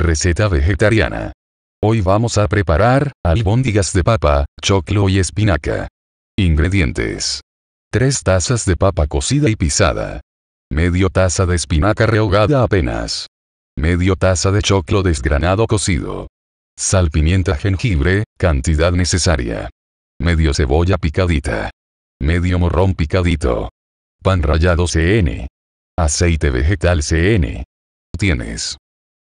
Receta vegetariana. Hoy vamos a preparar albóndigas de papa, choclo y espinaca. Ingredientes. 3 tazas de papa cocida y pisada. Medio taza de espinaca rehogada apenas. Medio taza de choclo desgranado cocido. Sal, pimienta, jengibre, cantidad necesaria. Medio cebolla picadita. Medio morrón picadito. Pan rallado CN. Aceite vegetal CN. Tienes.